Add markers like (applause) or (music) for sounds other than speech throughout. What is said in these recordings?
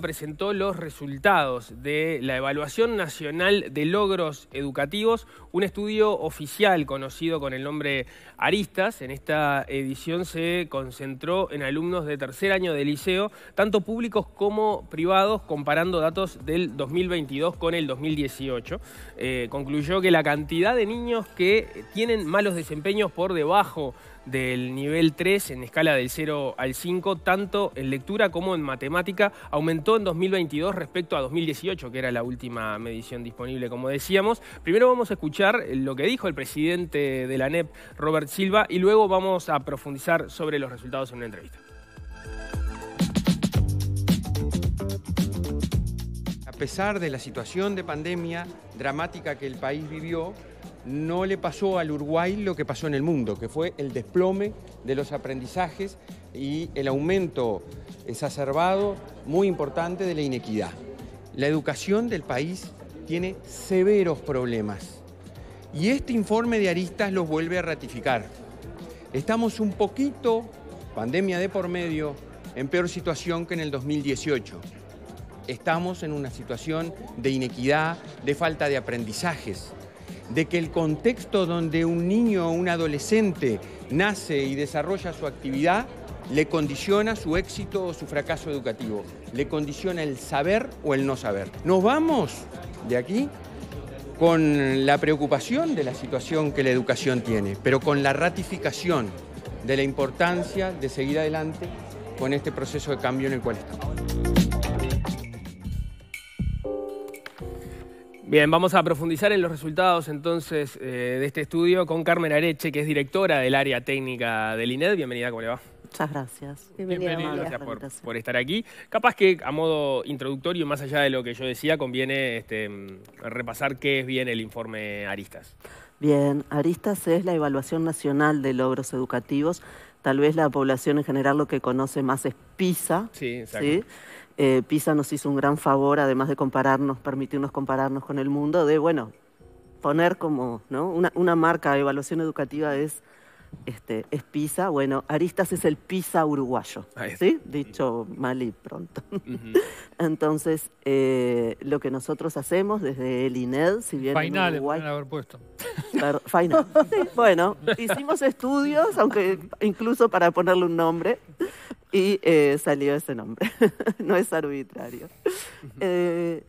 presentó los resultados de la Evaluación Nacional de Logros Educativos, un estudio oficial conocido con el nombre Aristas. En esta edición se concentró en alumnos de tercer año de liceo, tanto públicos como privados, comparando datos del 2022 con el 2018. Eh, concluyó que la cantidad de niños que tienen malos desempeños por debajo del nivel 3 en escala del 0 al 5, tanto en lectura como en matemática, aumentó en 2022 respecto a 2018, que era la última medición disponible, como decíamos. Primero vamos a escuchar lo que dijo el presidente de la NEP, Robert Silva, y luego vamos a profundizar sobre los resultados en una entrevista. A pesar de la situación de pandemia dramática que el país vivió, no le pasó al Uruguay lo que pasó en el mundo, que fue el desplome de los aprendizajes y el aumento exacerbado, muy importante, de la inequidad. La educación del país tiene severos problemas y este informe de Aristas los vuelve a ratificar. Estamos un poquito, pandemia de por medio, en peor situación que en el 2018 estamos en una situación de inequidad, de falta de aprendizajes de que el contexto donde un niño o un adolescente nace y desarrolla su actividad le condiciona su éxito o su fracaso educativo, le condiciona el saber o el no saber. Nos vamos de aquí con la preocupación de la situación que la educación tiene, pero con la ratificación de la importancia de seguir adelante con este proceso de cambio en el cual estamos. Bien, vamos a profundizar en los resultados entonces eh, de este estudio con Carmen Areche, que es directora del área técnica del INED. Bienvenida, ¿cómo le va? Muchas gracias. Bienvenida, gracias por, estar aquí. Capaz que a modo introductorio, más allá de lo que yo decía, conviene este, repasar qué es bien el informe Aristas. Bien, Aristas es la evaluación nacional de logros educativos. Tal vez la población en general lo que conoce más es PISA. Sí, exacto. Eh, PISA nos hizo un gran favor, además de compararnos, permitirnos compararnos con el mundo, de, bueno, poner como, Una, marca de evaluación educativa es, este, PISA, bueno, Aristas es el PISA uruguayo, ¿sí? Dicho mal y pronto. (laughs) Entonces, eh, lo que nosotros hacemos desde el INED, si bien Final, haber puesto. (laughs) bueno, hicimos estudios, aunque incluso para ponerle un nombre, y eh, salió ese nombre. (laughs) no es arbitrario. Eh,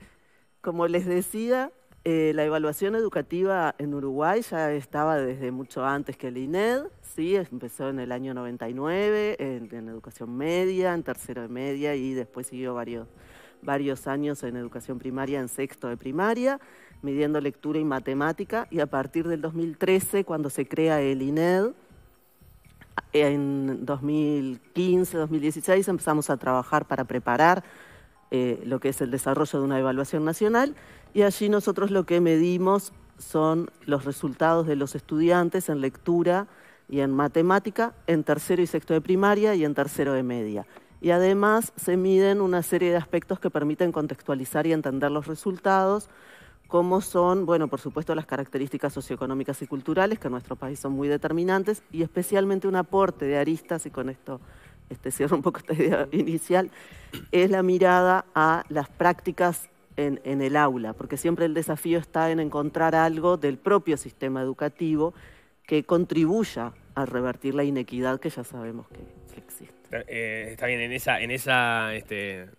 como les decía, eh, la evaluación educativa en Uruguay ya estaba desde mucho antes que el INED, ¿sí? empezó en el año 99, en, educación media, en tercero de media y después siguió varios, varios años en educación primaria, en sexto de primaria, midiendo lectura y matemática y a partir del 2013, cuando se crea el INED, en 2015, 2016 empezamos a trabajar para preparar eh, lo que es el desarrollo de una evaluación nacional y allí nosotros lo que medimos son los resultados de los estudiantes en lectura y en matemática en tercero y sexto de primaria y en tercero de media. Y además se miden una serie de aspectos que permiten contextualizar y entender los resultados Cómo son, bueno, por supuesto, las características socioeconómicas y culturales, que en nuestro país son muy determinantes, y especialmente un aporte de Aristas, y con esto este, cierro un poco esta idea inicial, es la mirada a las prácticas en, el aula, porque siempre el desafío está en encontrar algo del propio sistema educativo que contribuya a revertir la inequidad que ya sabemos que, existe. Eh, está bien, en esa, en esa este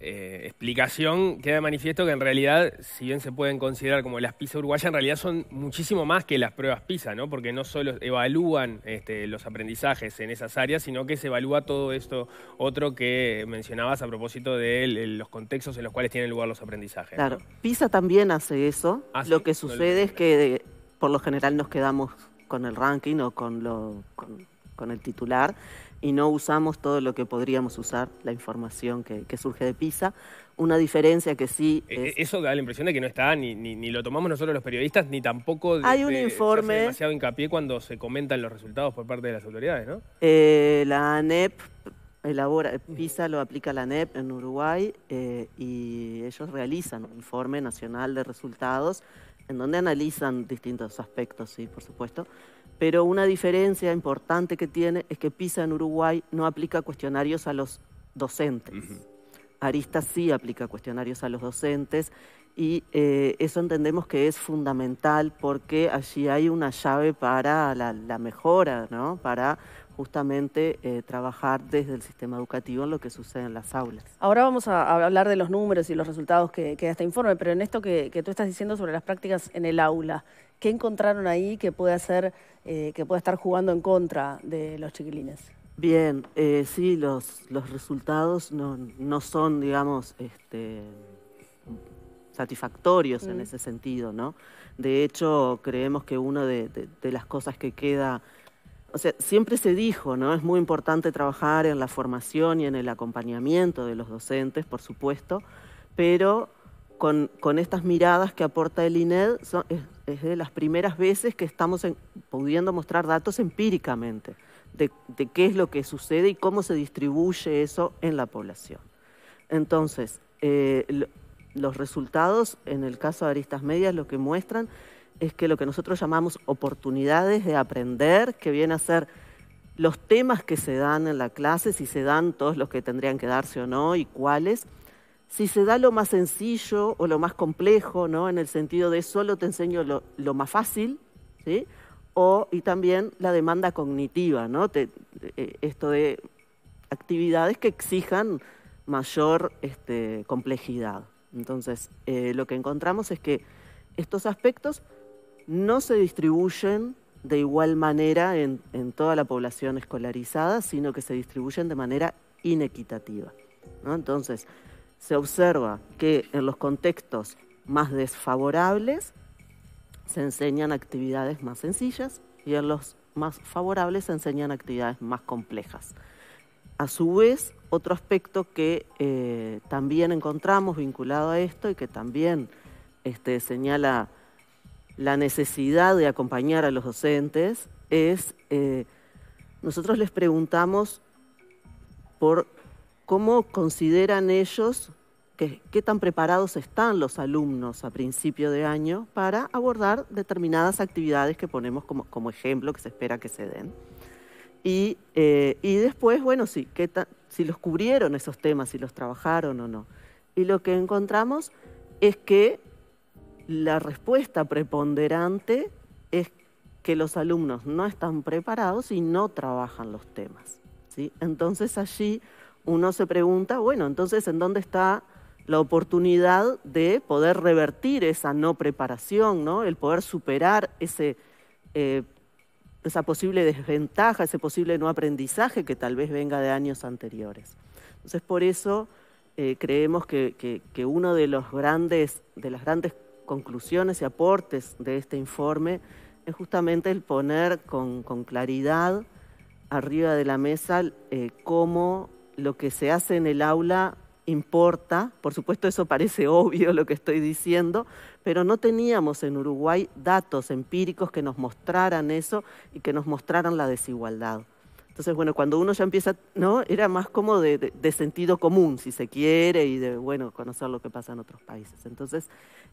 eh, explicación queda manifiesto que en realidad, si bien se pueden considerar como las PISA uruguayas, en realidad son muchísimo más que las pruebas PISA, ¿no? Porque no solo evalúan este, los aprendizajes en esas áreas, sino que se evalúa todo esto otro que mencionabas a propósito de los contextos en los cuales tienen lugar los aprendizajes. Claro, PISA también hace eso. Ah, lo que sucede es que por lo general nos quedamos con el ranking o con, con el titular y no usamos todo lo que podríamos usar, la información que, surge de PISA. Una diferencia que sí... E, eso da la impresión de que no está, ni, ni, lo tomamos nosotros los periodistas, ni tampoco... Hay un informe... Se demasiado hincapié cuando se comentan los resultados por parte de las autoridades, ¿no? Eh, la ANEP elabora, PISA lo aplica la ANEP en Uruguay eh, y ellos realizan un informe nacional de resultados en donde analizan distintos aspectos, sí, por supuesto pero una diferencia importante que tiene es que PISA en Uruguay no aplica cuestionarios a los docentes. Arista sí aplica cuestionarios a los docentes y eh, eso entendemos que es fundamental porque allí hay una llave para la, mejora, ¿no? para justamente eh, trabajar desde el sistema educativo en lo que sucede en las aulas. Ahora vamos a hablar de los números y los resultados que, da este informe, pero en esto que tú estás diciendo sobre las prácticas en el aula, ¿Qué encontraron ahí que puede hacer, eh, que puede estar jugando en contra de los chiquilines? Bien, eh, sí, los, resultados no, son, digamos, este, satisfactorios en mm. ese sentido, ¿no? De hecho, creemos que una de, las cosas que queda o sea, siempre se dijo, ¿no? Es muy importante trabajar en la formación y en el acompañamiento de los docentes, por supuesto, pero con, estas miradas que aporta el INED son, es de las primeras veces que estamos pudiendo mostrar datos empíricamente de, qué es lo que sucede y cómo se distribuye eso en la población. Entonces, eh, los resultados en el caso de Aristas Medias lo que muestran es que lo que nosotros llamamos oportunidades de aprender, que viene a ser los temas que se dan en la clase, si se dan todos los que tendrían que darse o no y cuáles, si se da lo más sencillo o lo más complejo, ¿no? En el sentido de solo te enseño lo, más fácil, ¿sí? O, y también la demanda cognitiva, ¿no? Eh, esto de actividades que exijan mayor este, complejidad. Entonces, eh, lo que encontramos es que estos aspectos no se distribuyen de igual manera en, toda la población escolarizada, sino que se distribuyen de manera inequitativa. Entonces, se observa que en los contextos más desfavorables se enseñan actividades más sencillas y en los más favorables se enseñan actividades más complejas. A su vez, otro aspecto que eh, también encontramos vinculado a esto y que también este, señala la necesidad de acompañar a los docentes es, eh, nosotros les preguntamos por cómo consideran ellos qué tan preparados están los alumnos a principio de año para abordar determinadas actividades que ponemos como, ejemplo, que se espera que se den. Y, eh, y después, bueno, sí, qué si los cubrieron esos temas, si los trabajaron o no. Y lo que encontramos es que la respuesta preponderante es que los alumnos no están preparados y no trabajan los temas. ¿sí? Entonces allí uno se pregunta, bueno, entonces, ¿en dónde está la oportunidad de poder revertir esa no preparación, ¿no? el poder superar ese, eh, esa posible desventaja, ese posible no aprendizaje que tal vez venga de años anteriores? Entonces, por eso eh, creemos que, que, una de, los grandes, de las grandes conclusiones y aportes de este informe es justamente el poner con, claridad arriba de la mesa eh, cómo lo que se hace en el aula importa, por supuesto eso parece obvio lo que estoy diciendo, pero no teníamos en Uruguay datos empíricos que nos mostraran eso y que nos mostraran la desigualdad. Entonces, bueno, cuando uno ya empieza, ¿no? Era más como de, sentido común, si se quiere, y de, bueno, conocer lo que pasa en otros países. Entonces,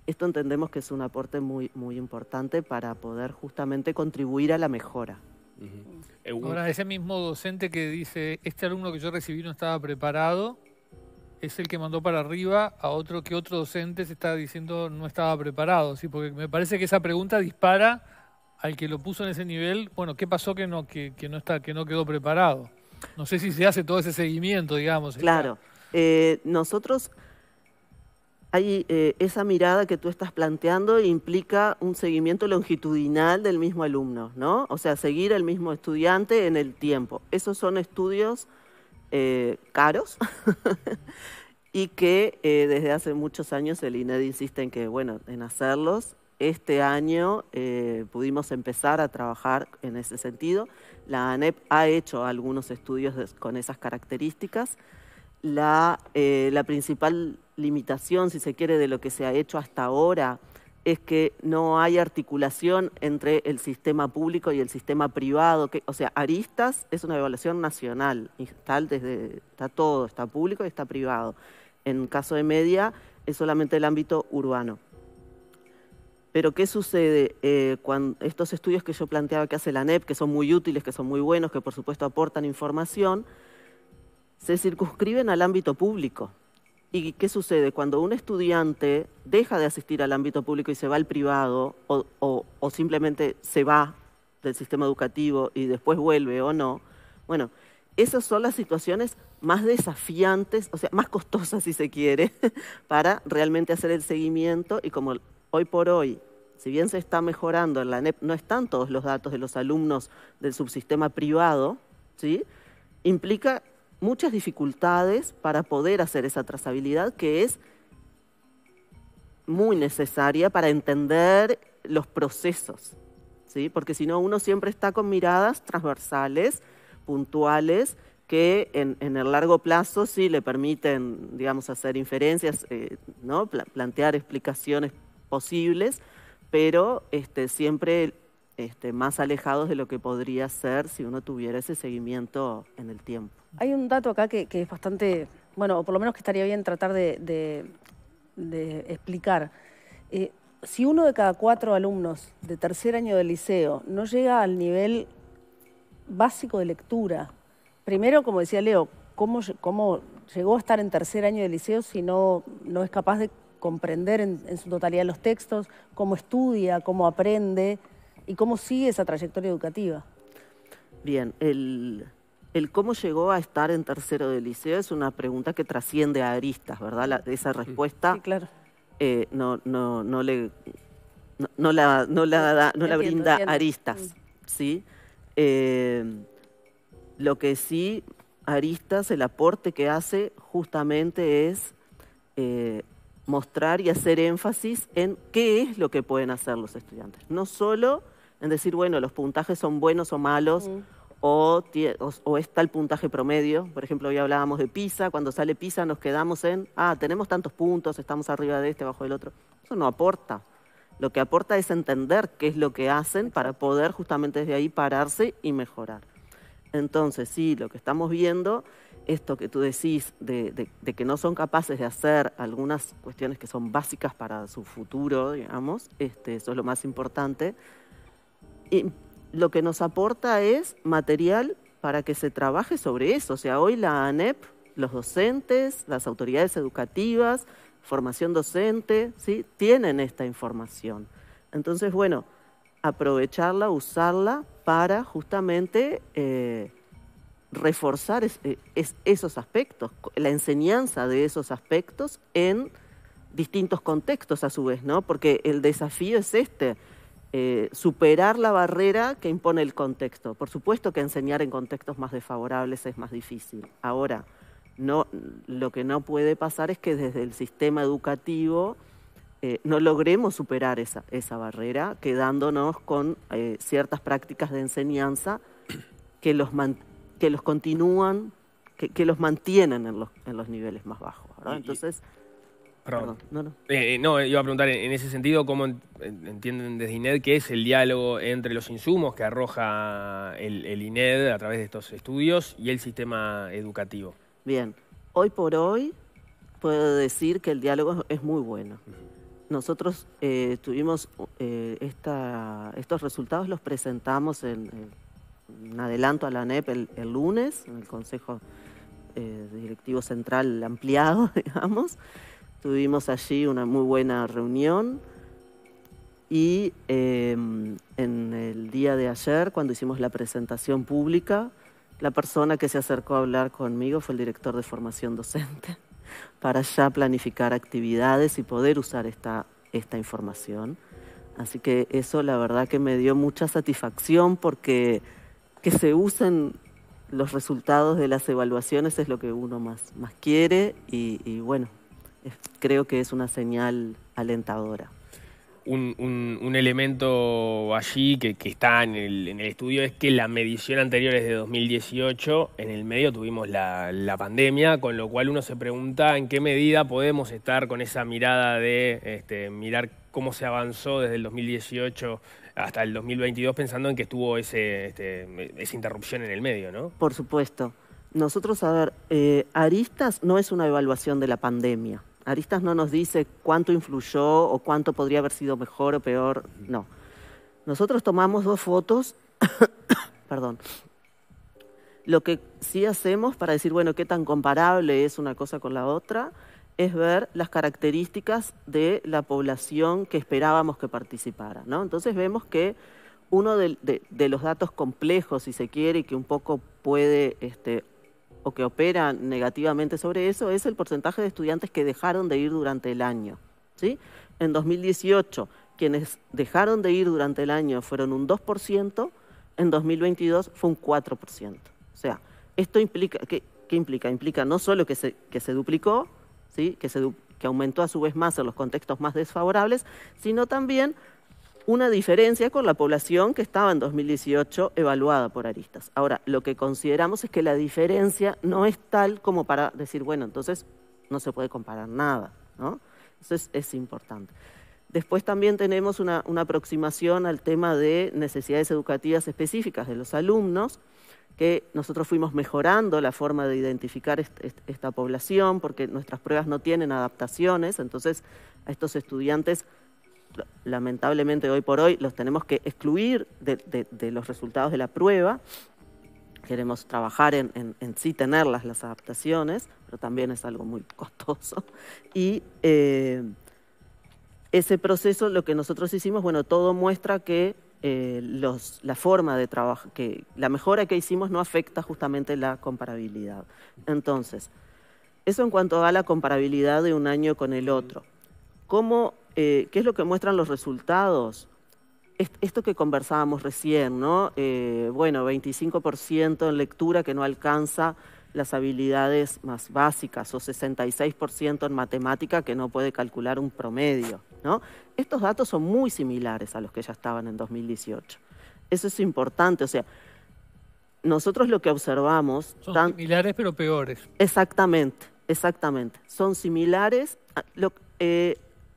esto entendemos que es un aporte muy, muy importante para poder justamente contribuir a la mejora. Eh, Ahora, ese mismo docente que dice, este alumno que yo recibí no estaba preparado, es el que mandó para arriba a otro que otro docente se está diciendo no estaba preparado, ¿sí? porque me parece que esa pregunta dispara al que lo puso en ese nivel, bueno, ¿qué pasó que no, que, no, está, que no quedó preparado? No sé si se hace todo ese seguimiento, digamos. Claro, eh, nosotros eh, esa mirada que tú estás planteando implica un seguimiento longitudinal del mismo alumno, ¿no? O sea, seguir al mismo estudiante en el tiempo. Esos son estudios eh, caros (laughs) y que eh, desde hace muchos años el INED insiste en que, bueno, en hacerlos. Este año pudimos empezar a trabajar en ese sentido. La ANEP ha hecho algunos estudios con esas características. la principal limitación, si se quiere, de lo que se ha hecho hasta ahora es que no hay articulación entre el sistema público y el sistema privado. Que, o sea, Aristas es una evaluación nacional, está, está todo, está público y está privado. En caso de media, es solamente el ámbito urbano. Pero ¿qué sucede eh, cuando estos estudios que yo planteaba que hace la NEP, que son muy útiles, que son muy buenos, que por supuesto aportan información, se circunscriben al ámbito público? ¿Y qué sucede? Cuando un estudiante deja de asistir al ámbito público y se va al privado, o, simplemente se va del sistema educativo y después vuelve o no, bueno, esas son las situaciones más desafiantes, o sea, más costosas si se quiere, (laughs) para realmente hacer el seguimiento y como hoy por hoy, si bien se está mejorando en la NEP, no están todos los datos de los alumnos del subsistema privado, ¿sí? Implica muchas dificultades para poder hacer esa trazabilidad que es muy necesaria para entender los procesos, ¿sí? porque si no uno siempre está con miradas transversales, puntuales, que en, el largo plazo sí le permiten, digamos, hacer inferencias, eh, ¿no? plantear explicaciones posibles, pero este, siempre este, más alejados de lo que podría ser si uno tuviera ese seguimiento en el tiempo. Hay un dato acá que, es bastante, bueno, o por lo menos que estaría bien tratar de, explicar. Eh, si uno de cada cuatro alumnos de tercer año del liceo no llega al nivel básico de lectura, primero, como decía Leo, ¿cómo, llegó a estar en tercer año del liceo si no, es capaz de comprender en, su totalidad los textos, cómo estudia, cómo aprende y cómo sigue esa trayectoria educativa? Bien, el, el cómo llegó a estar en tercero de liceo es una pregunta que trasciende a aristas, ¿verdad? esa respuesta eh, no, no, le, la, no la, brinda aristas, mm. ¿sí? Eh, lo que sí, aristas, el aporte que hace justamente es eh, mostrar y hacer énfasis en qué es lo que pueden hacer los estudiantes. No solo en decir, bueno, los puntajes son buenos o malos, mm o, o, está el puntaje promedio. Por ejemplo, hoy hablábamos de PISA, cuando sale PISA nos quedamos en, ah, tenemos tantos puntos, estamos arriba de este, abajo del otro. Eso no aporta. Lo que aporta es entender qué es lo que hacen para poder justamente desde ahí pararse y mejorar. Entonces, sí, lo que estamos viendo, esto que tú decís de, que no son capaces de hacer algunas cuestiones que son básicas para su futuro, digamos, este, eso es lo más importante, lo que nos aporta es material para que se trabaje sobre eso. O sea, hoy la ANEP, los docentes, las autoridades educativas, formación docente, ¿sí? tienen esta información. Entonces, bueno, aprovecharla, usarla para justamente eh, reforzar eh, esos aspectos, la enseñanza de esos aspectos en distintos contextos a su vez, ¿no? Porque el desafío es este eh, superar la barrera que impone el contexto. Por supuesto que enseñar en contextos más desfavorables es más difícil. Ahora, no, lo que no puede pasar es que desde el sistema educativo eh, no logremos superar esa, esa barrera, quedándonos con eh, ciertas prácticas de enseñanza que los, que los continúan, que, los mantienen en los, en los niveles más bajos. Entonces. Perdón. No, eh, eh, no. iba a preguntar en ese sentido cómo entienden desde INED qué es el diálogo entre los insumos que arroja el, INED a través de estos estudios y el sistema educativo. Bien, hoy por hoy puedo decir que el diálogo es muy bueno. Nosotros eh, tuvimos estos resultados, los presentamos en, en adelanto a la ANEP el lunes, en el Consejo Directivo Central ampliado, (laughs) digamos. Tuvimos allí una muy buena reunión y em, en el día de ayer, cuando hicimos la presentación pública, la persona que se acercó a hablar conmigo fue el director de formación docente, (laughs) para ya planificar actividades y poder usar esta, esta información. Así que eso la verdad que me dio mucha satisfacción porque que se usen los resultados de las evaluaciones es lo que uno más, más quiere y bueno, creo que es una señal alentadora. Un, elemento allí que, está en el, estudio es que la medición anterior es de 2018, en el medio tuvimos la, pandemia, con lo cual uno se pregunta en qué medida podemos estar con esa mirada de este, mirar cómo se avanzó desde el 2018 hasta el 2022, pensando en que estuvo ese, este, esa interrupción en el medio, ¿no? Por supuesto. Nosotros, a ver, eh, Aristas no es una evaluación de la pandemia. Aristas no nos dice cuánto influyó o cuánto podría haber sido mejor o peor, no. Nosotros tomamos dos fotos, (coughs) perdón. Lo que sí hacemos para decir, bueno, qué tan comparable es una cosa con la otra, es ver las características de la población que esperábamos que participara. ¿no? Entonces vemos que uno de, los datos complejos, si se quiere, y que un poco puede este, o que opera negativamente sobre eso es el porcentaje de estudiantes que dejaron de ir durante el año. ¿sí? En 2018, quienes dejaron de ir durante el año fueron un 2%, en 2022 fue un 4%. O sea, esto implica, ¿qué, implica? Implica no solo que se, que se duplicó, ¿sí? que, se, que aumentó a su vez más en los contextos más desfavorables, sino también una diferencia con la población que estaba en 2018 evaluada por Aristas. Ahora, lo que consideramos es que la diferencia no es tal como para decir, bueno, entonces no se puede comparar nada, ¿no? Entonces es importante. Después también tenemos una, aproximación al tema de necesidades educativas específicas de los alumnos, que nosotros fuimos mejorando la forma de identificar esta población, porque nuestras pruebas no tienen adaptaciones, entonces a estos estudiantes lamentablemente hoy por hoy los tenemos que excluir de, los resultados de la prueba. Queremos trabajar en, sí tenerlas, las adaptaciones, pero también es algo muy costoso. Y eh, ese proceso, lo que nosotros hicimos, bueno, todo muestra que eh, los, la forma de trabajo, que la mejora que hicimos no afecta justamente la comparabilidad. Entonces, eso en cuanto a la comparabilidad de un año con el otro. ¿Cómo eh, ¿qué es lo que muestran los resultados? Esto que conversábamos recién, ¿no? Eh, bueno, 25% en lectura que no alcanza las habilidades más básicas o 66% en matemática que no puede calcular un promedio, ¿no? Estos datos son muy similares a los que ya estaban en 2018. Eso es importante, o sea, nosotros lo que observamos... Son similares pero peores. Exactamente, exactamente. Son similares. Eh,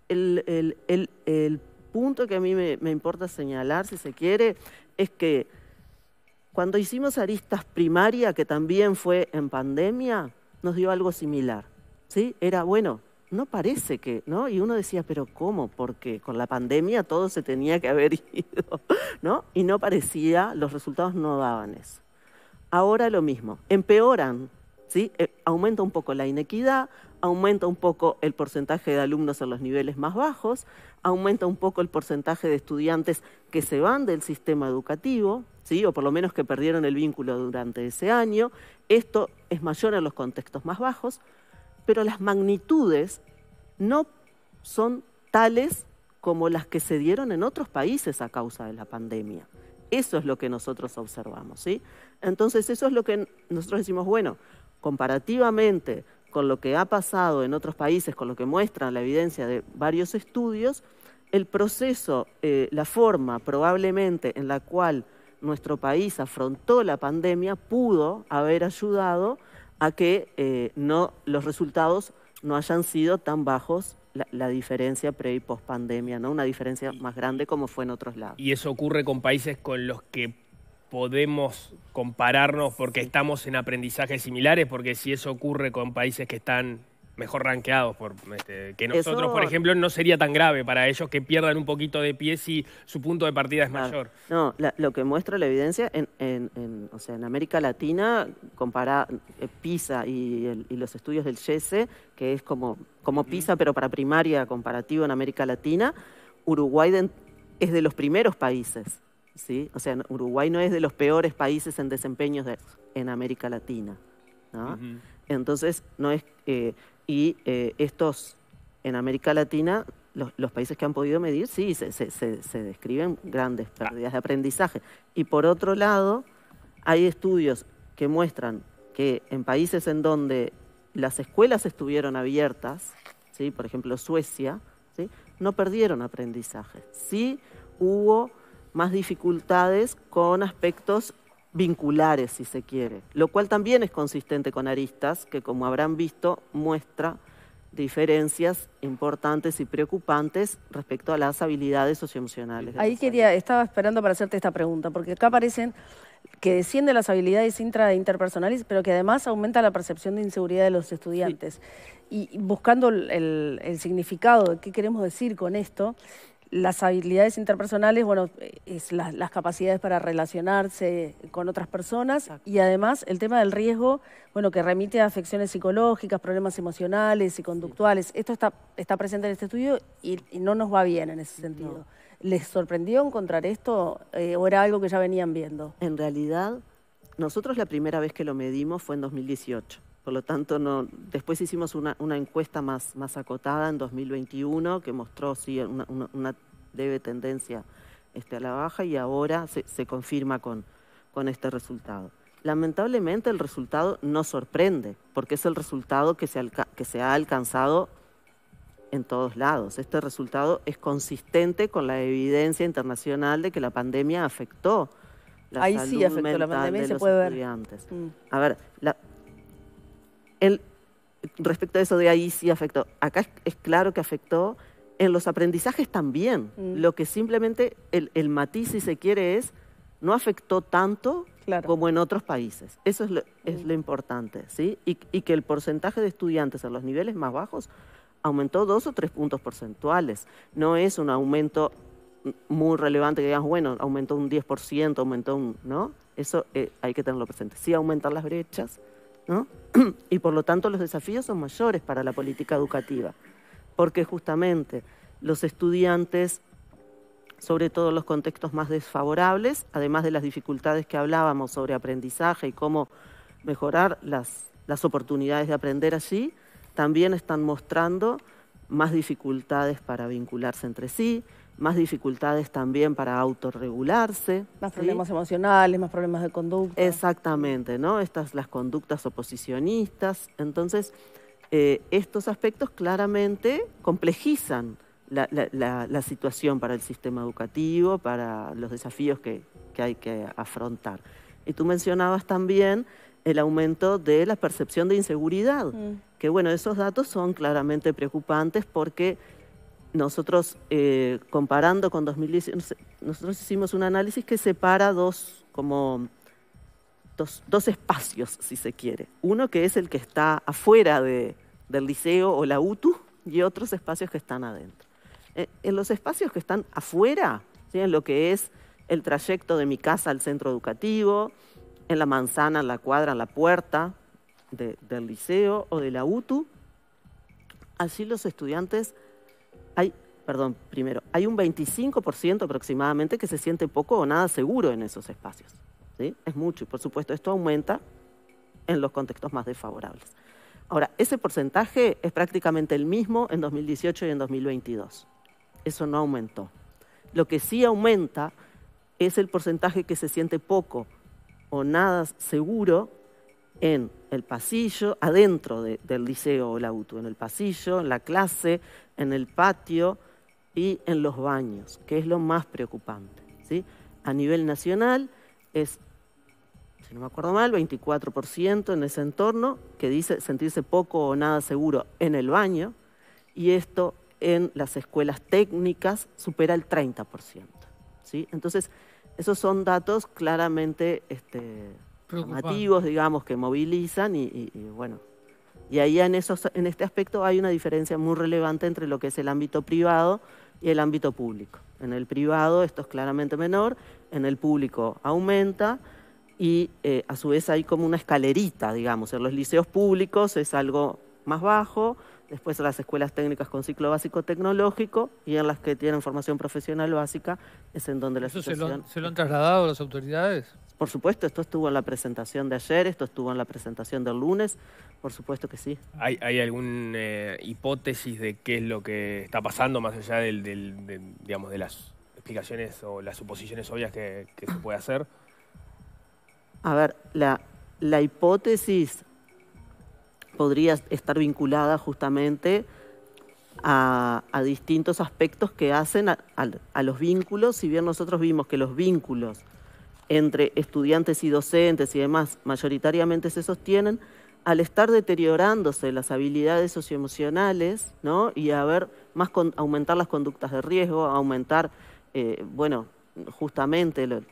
el, punto que a mí me, importa señalar, si se quiere, es que cuando hicimos aristas primaria, que también fue en pandemia, nos dio algo similar. ¿sí? Era, bueno, no parece que, ¿no? Y uno decía, pero ¿cómo? Porque con la pandemia todo se tenía que haber (laughs) ido, ¿no? Y no parecía, los resultados no daban eso. Ahora lo mismo, empeoran eh, aumenta un poco la inequidad, aumenta un poco el porcentaje de alumnos en los niveles más bajos, aumenta un poco el porcentaje de estudiantes que se van del sistema educativo, o por lo menos que perdieron el vínculo durante ese año. Esto es mayor en los contextos más bajos, pero las magnitudes no son tales como las que se dieron en otros países a causa de la pandemia. Eso es lo que nosotros observamos, Entonces, eso es lo que nosotros decimos, bueno, comparativamente con lo que ha pasado en otros países, con lo que muestra la evidencia de varios estudios, el proceso, eh, la forma probablemente en la cual nuestro país afrontó la pandemia pudo haber ayudado a que eh, no, los resultados no hayan sido tan bajos la, diferencia pre y post pandemia, ¿no? Una diferencia más grande como fue en otros lados. Y eso ocurre con países con los que podemos compararnos porque estamos en aprendizajes similares, porque si eso ocurre con países que están mejor rankeados, por, este, que nosotros, por ejemplo, no sería tan grave para ellos que pierdan un poquito de pie si su punto de partida es mayor. No, lo que muestra la evidencia, en, o sea, en América Latina, compara eh, PISA y, los estudios del YESE, e, que es como, PISA, pero para primaria comparativo en América Latina, Uruguay es de los primeros países o sea, Uruguay no es de los peores países en desempeños en América Latina, Entonces, no es... Eh, y eh, estos, en América Latina, los, países que han podido medir, sí, se, describen grandes pérdidas de aprendizaje. Y por otro lado, hay estudios que muestran que en países en donde las escuelas estuvieron abiertas, ¿sí? por ejemplo Suecia, ¿sí? no perdieron aprendizaje. Sí hubo más dificultades con aspectos vinculares, si se quiere, lo cual también es consistente con Aristas, que como habrán visto, muestra diferencias importantes y preocupantes respecto a las habilidades socioemocionales. Ahí quería, estaba esperando para hacerte esta pregunta, porque acá aparecen que descienden las habilidades intra e interpersonales, pero que además aumenta la percepción de inseguridad de los estudiantes. Y buscando el, el significado de qué queremos decir con esto, las habilidades interpersonales, bueno, es las capacidades para relacionarse con otras personas y además el tema del riesgo, bueno, que remite a afecciones psicológicas, problemas emocionales y conductuales. Esto está, está presente en este estudio y, no nos va bien en ese sentido. ¿Les sorprendió encontrar esto eh, o era algo que ya venían viendo? En realidad, nosotros la primera vez que lo medimos fue en 2018. Por lo tanto, después hicimos una, encuesta más, acotada en 2021 que mostró una, una, tendencia este, a la baja y ahora se, confirma con, este resultado. Lamentablemente el resultado no sorprende, porque es el resultado que se, ha alcanzado en todos lados. Este resultado es consistente con la evidencia internacional de que la pandemia afectó la Ahí sí afectó la pandemia, mm. A ver, la, respecto a eso de ahí sí afectó. Acá es, claro que afectó. En los aprendizajes también. Mm. Lo que simplemente el, matiz, si se quiere, es no afectó tanto como en otros países. Eso es lo, mm. importante, ¿sí? Y, que el porcentaje de estudiantes en los niveles más bajos aumentó dos o tres puntos porcentuales. No es un aumento muy relevante que digamos, bueno, aumentó un 10%, aumentó un... ¿no? Eso eh, hay que tenerlo presente. Sí aumentan las brechas, (clears throat) Y por lo tanto los desafíos son mayores para la política educativa, porque justamente los estudiantes, sobre todo en los contextos más desfavorables, además de las dificultades que hablábamos sobre aprendizaje y cómo mejorar las, las oportunidades de aprender allí, también están mostrando más dificultades para vincularse entre sí, más dificultades también para autorregularse. Más problemas emocionales, más problemas de conducta. Exactamente, ¿no? Estas las conductas oposicionistas. Entonces, eh, estos aspectos claramente complejizan la, situación para el sistema educativo, para los desafíos que, hay que afrontar. Y tú mencionabas también el aumento de la percepción de inseguridad, mm. que bueno, esos datos son claramente preocupantes porque nosotros, eh, comparando con 2019, nosotros hicimos un análisis que separa dos, como, dos, dos, espacios, si se quiere. Uno que es el que está afuera de, del liceo o la UTU y otros espacios que están adentro. Eh, en los espacios que están afuera, en lo que es el trayecto de mi casa al centro educativo, en la manzana, en la cuadra, en la puerta del liceo o de la UTU, allí los estudiantes hay, perdón, primero, hay un 25% aproximadamente que se siente poco o nada seguro en esos espacios. ¿sí? Es mucho y por supuesto esto aumenta en los contextos más desfavorables. Ahora, ese porcentaje es prácticamente el mismo en 2018 y en 2022. Eso no aumentó. Lo que sí aumenta es el porcentaje que se siente poco o nada seguro en el pasillo, adentro del liceo o la UTU, en el pasillo, en la clase, en el patio y en los baños, que es lo más preocupante. ¿sí? A nivel nacional es, si no me acuerdo mal, 24% en ese entorno que dice sentirse poco o nada seguro en el baño y esto en las escuelas técnicas supera el 30%. ¿sí? Entonces, esos son datos claramente este, preocupativos digamos, que movilizan y bueno, y ahí en, esos, en este aspecto hay una diferencia muy relevante entre lo que es el ámbito privado y el ámbito público. En el privado esto es claramente menor, en el público aumenta y eh, a su vez hay como una escalerita, digamos. En los liceos públicos es algo más bajo, después en las escuelas técnicas con ciclo básico tecnológico y en las que tienen formación profesional básica es en donde la se lo, han trasladado las autoridades? Por supuesto, esto estuvo en la presentación de ayer, esto estuvo en la presentación del lunes, por supuesto que sí. ¿Hay, alguna eh, hipótesis de qué es lo que está pasando más allá del, de, las explicaciones o las suposiciones obvias que, se puede hacer? A ver, la, hipótesis podría estar vinculada justamente a, distintos aspectos que hacen a los vínculos, si bien nosotros vimos que los vínculos entre estudiantes y docentes y demás mayoritariamente se sostienen, al estar deteriorándose las habilidades socioemocionales ¿no? y a ver, más aumentar las conductas de riesgo, aumentar, eh, bueno, justamente las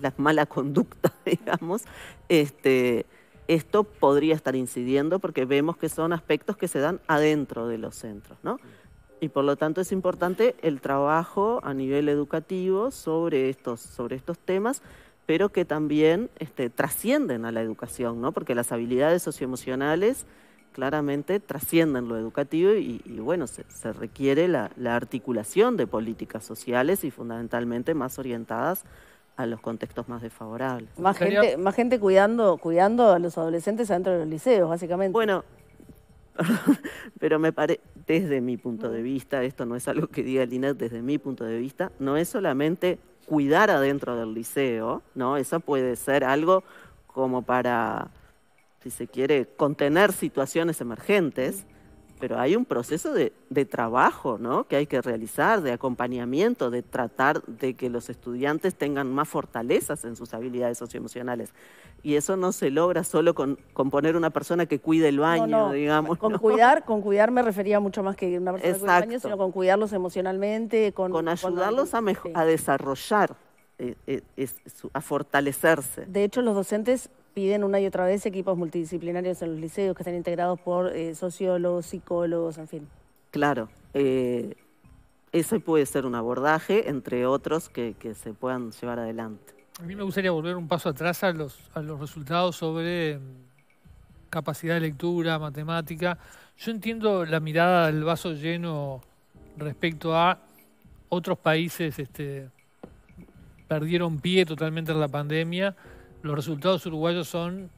la, mala conducta, (laughs) digamos, este, esto podría estar incidiendo porque vemos que son aspectos que se dan adentro de los centros. ¿no? Y por lo tanto es importante el trabajo a nivel educativo sobre estos, sobre estos temas, pero que también este, trascienden a la educación, ¿no? porque las habilidades socioemocionales claramente trascienden lo educativo y, bueno, se, requiere la, articulación de políticas sociales y fundamentalmente más orientadas a los contextos más desfavorables. Más gente, más gente cuidando, cuidando a los adolescentes adentro de los liceos, básicamente. Bueno, (laughs) pero me parece, desde mi punto de mm. vista, esto no es algo que diga el desde mi punto de vista, no es solamente cuidar adentro del liceo, ¿no? Eso puede ser algo como para, si se quiere, contener situaciones emergentes, pero hay un proceso de, trabajo ¿no? que hay que realizar, de acompañamiento, de tratar de que los estudiantes tengan más fortalezas en sus habilidades socioemocionales. Y eso no se logra solo con, poner una persona que cuide el baño, digamos. Con cuidar, con cuidar me refería mucho más que una persona que cuide el baño, sino con cuidarlos emocionalmente, con, ayudarlos A, a desarrollar eh, eh, a fortalecerse. De hecho, los docentes piden una y otra vez equipos multidisciplinarios en los liceos que estén integrados por eh, sociólogos, psicólogos, en fin. Claro, ese puede ser un abordaje, entre otros, que, se puedan llevar adelante. A mí me gustaría volver un paso atrás a los, a los resultados sobre mm, capacidad de lectura, matemática. Yo entiendo la mirada del vaso lleno respecto a otros países este, perdieron pie totalmente en la pandemia. Los resultados uruguayos son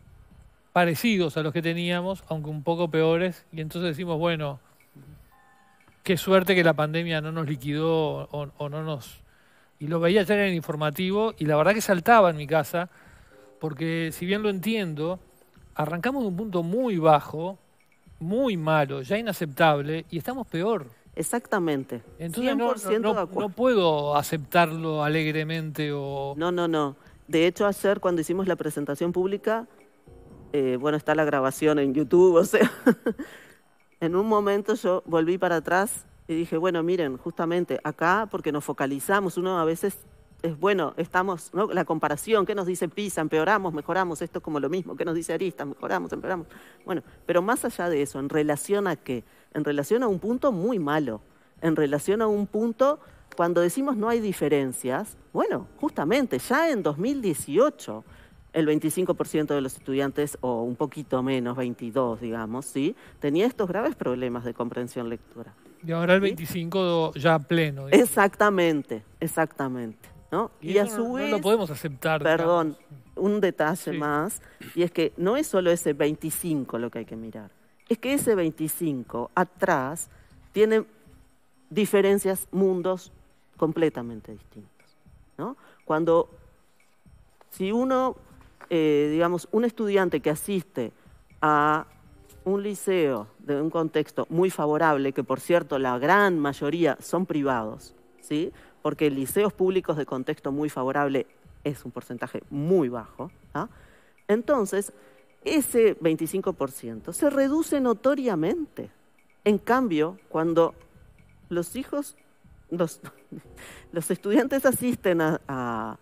parecidos a los que teníamos, aunque un poco peores. Y entonces decimos, bueno, qué suerte que la pandemia no nos liquidó o, no nos... Y lo veía ya en el informativo y la verdad que saltaba en mi casa, porque si bien lo entiendo, arrancamos de un punto muy bajo, muy malo, ya inaceptable, y estamos peor. Exactamente. Entonces no, no puedo aceptarlo alegremente o... No, no, no. De hecho, ayer cuando hicimos la presentación pública, eh, bueno, está la grabación en YouTube, (laughs) o sea, en un momento yo volví para atrás y dije, bueno, miren, justamente acá, porque nos focalizamos, uno a veces es bueno, estamos, ¿no? la comparación, ¿qué nos dice PISA? Empeoramos, mejoramos, esto es como lo mismo, ¿qué nos dice Arista? Mejoramos, empeoramos. Bueno, pero más allá de eso, en relación a qué? en relación a un punto muy malo, en relación a un punto cuando decimos no hay diferencias, bueno, justamente ya en 2018 el 25% de los estudiantes, o un poquito menos, 22, digamos, ¿sí? tenía estos graves problemas de comprensión lectura. Y ahora el 25 ya pleno. Exactamente, exactamente. ¿no? Y, a su vez... lo podemos aceptar. Perdón, un detalle más, y es que no es solo ese 25 lo que hay que mirar es que ese 25 atrás tiene diferencias, mundos completamente distintos. Cuando, si uno, eh, digamos, un estudiante que asiste a un liceo de un contexto muy favorable, que por cierto la gran mayoría son privados, ¿sí? porque liceos públicos de contexto muy favorable es un porcentaje muy bajo, ¿ah? entonces ese 25% se reduce notoriamente. En cambio, cuando los hijos, los, (laughs) estudiantes asisten a,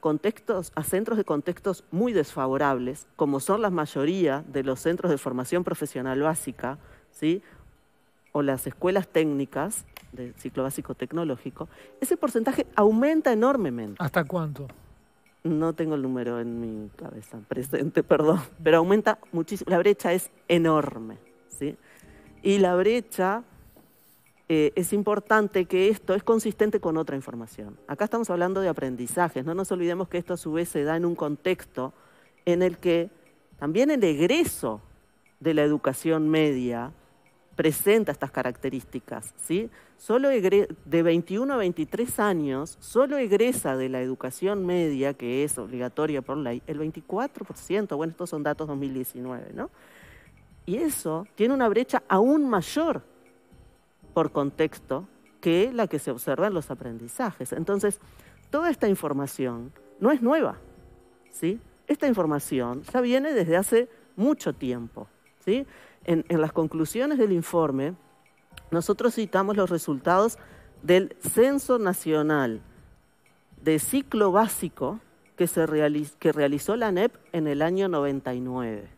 contextos, a centros de contextos muy desfavorables, como son la mayoría de los centros de formación profesional básica, ¿sí? o las escuelas técnicas del ciclo básico tecnológico, ese porcentaje aumenta enormemente. ¿Hasta cuánto? no tengo el número en mi cabeza (laughs) presente, perdón, pero aumenta muchísimo, la brecha es enorme, ¿sí? Y la brecha eh, es importante que esto es consistente con otra información. Acá estamos hablando de aprendizajes, no nos olvidemos que esto a su vez se da en un contexto en el que también el egreso de la educación media presenta estas características. ¿sí? Solo de 21 a 23 años, solo egresa de la educación media, que es obligatoria por ley, el 24%, bueno, estos son datos 2019, ¿no? Y eso tiene una brecha aún mayor por contexto que la que se observa en los aprendizajes. Entonces, toda esta información no es nueva, ¿sí? Esta información ya viene desde hace mucho tiempo, ¿sí? en, las conclusiones del informe, nosotros citamos los resultados del Censo Nacional de Ciclo Básico que, se realizó la ANEP en el año 99,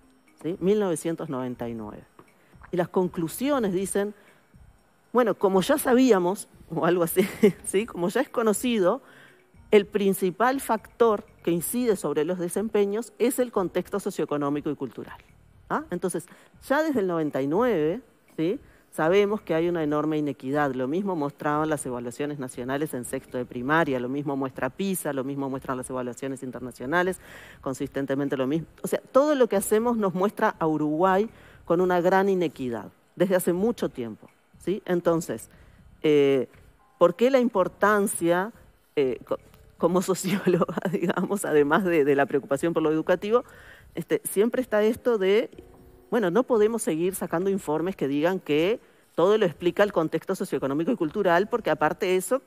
1999. Y las conclusiones dicen, bueno, como ya sabíamos, o algo así, (laughs) ¿sí? como ya es conocido, el principal factor que incide sobre los desempeños es el contexto socioeconómico y cultural. ¿Ah? Entonces, ya desde el 99, ¿sí? sabemos que hay una enorme inequidad. Lo mismo mostraban las evaluaciones nacionales en sexto de primaria, lo mismo muestra PISA, lo mismo muestran las evaluaciones internacionales, consistentemente lo mismo. O sea, todo lo que hacemos nos muestra a Uruguay con una gran inequidad, desde hace mucho tiempo. ¿sí? Entonces, eh, ¿por qué la importancia, eh, como (laughs) socióloga, digamos, además de la preocupación por lo educativo, este, siempre está esto de, bueno, no podemos seguir sacando informes que digan que todo lo explica el contexto socioeconómico y cultural, porque aparte eso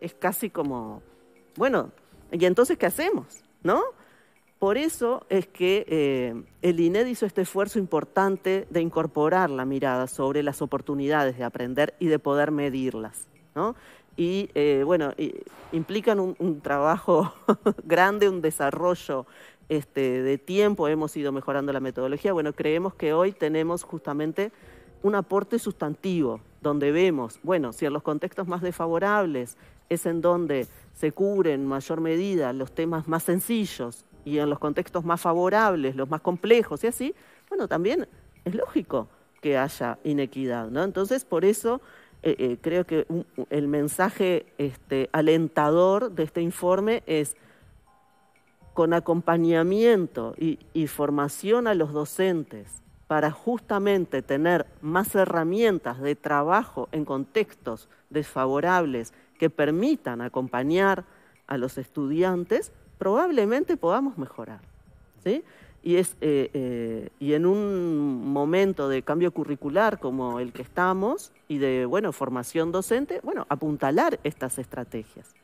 es casi como, bueno, ¿y entonces qué hacemos? ¿No? Por eso es que eh, el INED hizo este esfuerzo importante de incorporar la mirada sobre las oportunidades de aprender y de poder medirlas. ¿no? y eh, bueno, implican un, trabajo (laughs) grande, un desarrollo este, de tiempo, hemos ido mejorando la metodología. Bueno, creemos que hoy tenemos justamente un aporte sustantivo, donde vemos, bueno, si en los contextos más desfavorables es en donde se cubren en mayor medida los temas más sencillos y en los contextos más favorables, los más complejos y así, bueno, también es lógico que haya inequidad, ¿no? Entonces, por eso eh, eh, creo que el mensaje este, alentador de este informe es con acompañamiento y, y formación a los docentes para justamente tener más herramientas de trabajo en contextos desfavorables que permitan acompañar a los estudiantes, probablemente podamos mejorar. ¿sí? y, es, eh, eh, y en un momento de cambio curricular como el que estamos y de bueno, formación docente, bueno, apuntalar estas estrategias.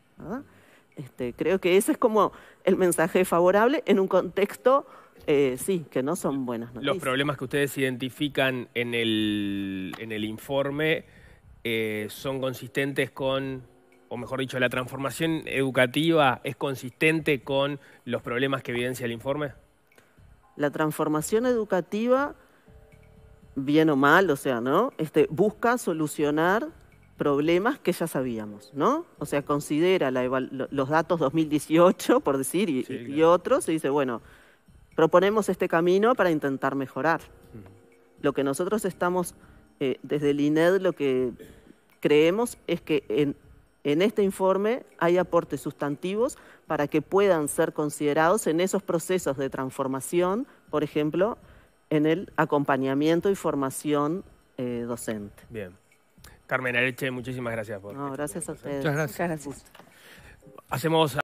Este, creo que ese es como el mensaje favorable en un contexto, eh, sí, que no son buenas noticias. Los problemas que ustedes identifican en el, en el informe son consistentes con, o mejor dicho, la transformación educativa es consistente con los problemas que evidencia el informe la transformación educativa, bien o mal, o sea, ¿no? Este, busca solucionar problemas que ya sabíamos, ¿no? O sea, considera los datos 2018, por decir, y, otros, y dice, bueno, proponemos este camino para intentar mejorar. Lo que nosotros estamos, eh, desde el INED, lo que creemos es que en, en este informe hay aportes sustantivos para que puedan ser considerados en esos procesos de transformación, por ejemplo, en el acompañamiento y formación eh, docente. Bien. Carmen Aleche, muchísimas gracias por... No, este gracias a ustedes. gracias. gracias. Hacemos...